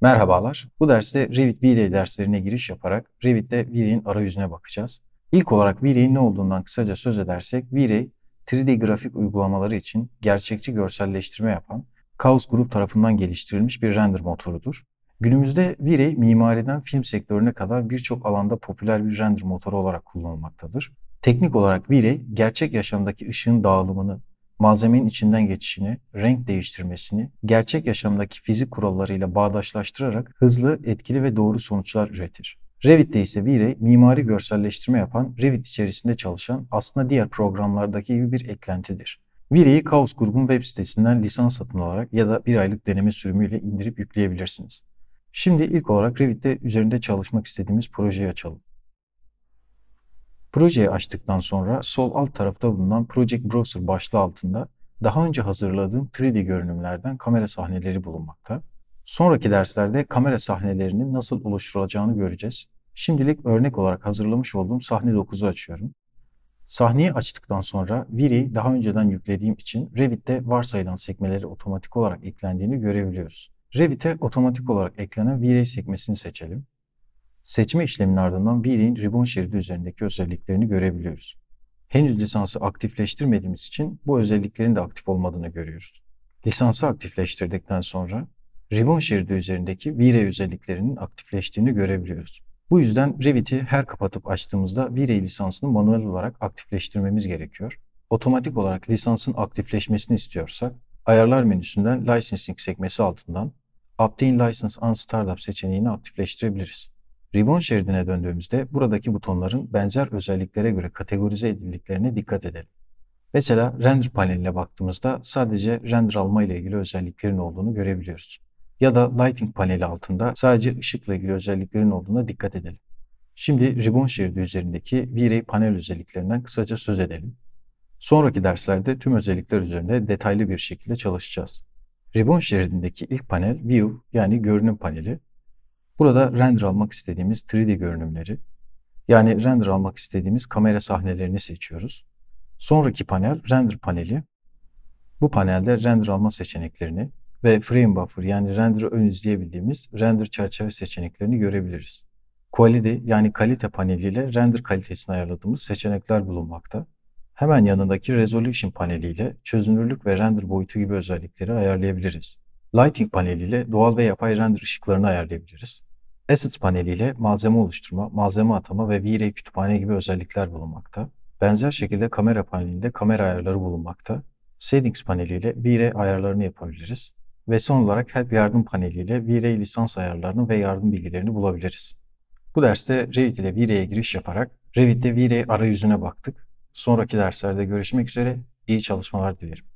Merhabalar. Bu derste Revit VLA derslerine giriş yaparak Revit'te V-Ray'in arayüzüne bakacağız. İlk olarak V-Ray'in ne olduğundan kısaca söz edersek V-Ray, 3D grafik uygulamaları için gerçekçi görselleştirme yapan Chaos Grup tarafından geliştirilmiş bir render motorudur. Günümüzde V-Ray mimariden film sektörüne kadar birçok alanda popüler bir render motoru olarak kullanılmaktadır. Teknik olarak V-Ray gerçek yaşamdaki ışığın dağılımını malzemenin içinden geçişini, renk değiştirmesini gerçek yaşamdaki fizik kurallarıyla bağdaşlaştırarak hızlı, etkili ve doğru sonuçlar üretir. Revit'te ise V-Ray mimari görselleştirme yapan Revit içerisinde çalışan aslında diğer programlardaki gibi bir eklentidir. V-Ray'i Kaos grubun web sitesinden lisans satın alarak ya da bir aylık deneme sürümüyle indirip yükleyebilirsiniz. Şimdi ilk olarak Revit'te üzerinde çalışmak istediğimiz projeyi açalım. Projeyi açtıktan sonra sol alt tarafta bulunan Project Browser başlığı altında daha önce hazırladığım 3D görünümlerden kamera sahneleri bulunmakta. Sonraki derslerde kamera sahnelerinin nasıl oluşturulacağını göreceğiz. Şimdilik örnek olarak hazırlamış olduğum sahne 9'u açıyorum. Sahneyi açtıktan sonra Viri daha önceden yüklediğim için Revit'te varsayılan sekmeleri otomatik olarak eklendiğini görebiliyoruz. Revit'e otomatik olarak eklenen Viri sekmesini seçelim. Seçme işlemin ardından VD'in ribbon şeridi üzerindeki özelliklerini görebiliyoruz. Henüz lisansı aktifleştirmediğimiz için bu özelliklerin de aktif olmadığını görüyoruz. Lisansı aktifleştirdikten sonra ribbon şeridi üzerindeki V-Ray özelliklerinin aktifleştiğini görebiliyoruz. Bu yüzden Revit'i her kapatıp açtığımızda V-Ray lisansını manuel olarak aktifleştirmemiz gerekiyor. Otomatik olarak lisansın aktifleşmesini istiyorsak ayarlar menüsünden Licensing sekmesi altından Obtain License on Startup seçeneğini aktifleştirebiliriz. Ribbon şeridine döndüğümüzde buradaki butonların benzer özelliklere göre kategorize edildiklerine dikkat edelim. Mesela render paneline baktığımızda sadece render alma ile ilgili özelliklerin olduğunu görebiliyoruz. Ya da lighting paneli altında sadece ışıkla ilgili özelliklerin olduğuna dikkat edelim. Şimdi ribbon şeridi üzerindeki V-Ray panel özelliklerinden kısaca söz edelim. Sonraki derslerde tüm özellikler üzerinde detaylı bir şekilde çalışacağız. Ribbon şeridindeki ilk panel View yani görünüm paneli Burada render almak istediğimiz 3D görünümleri, yani render almak istediğimiz kamera sahnelerini seçiyoruz. Sonraki panel render paneli. Bu panelde render alma seçeneklerini ve frame buffer yani render'ı ön izleyebildiğimiz render çerçeve seçeneklerini görebiliriz. Quality yani kalite paneliyle render kalitesini ayarladığımız seçenekler bulunmakta. Hemen yanındaki Resolution paneliyle çözünürlük ve render boyutu gibi özellikleri ayarlayabiliriz. Lighting paneliyle doğal ve yapay render ışıklarını ayarlayabiliriz. Assets paneliyle malzeme oluşturma, malzeme atama ve V-Ray kütüphane gibi özellikler bulunmakta. Benzer şekilde kamera panelinde kamera ayarları bulunmakta. Settings paneliyle V-Ray ayarlarını yapabiliriz. Ve son olarak Help Yardım paneliyle V-Ray lisans ayarlarını ve yardım bilgilerini bulabiliriz. Bu derste Revit ile V-Ray'e giriş yaparak Revit'te V-Ray arayüzüne baktık. Sonraki derslerde görüşmek üzere, iyi çalışmalar dilerim.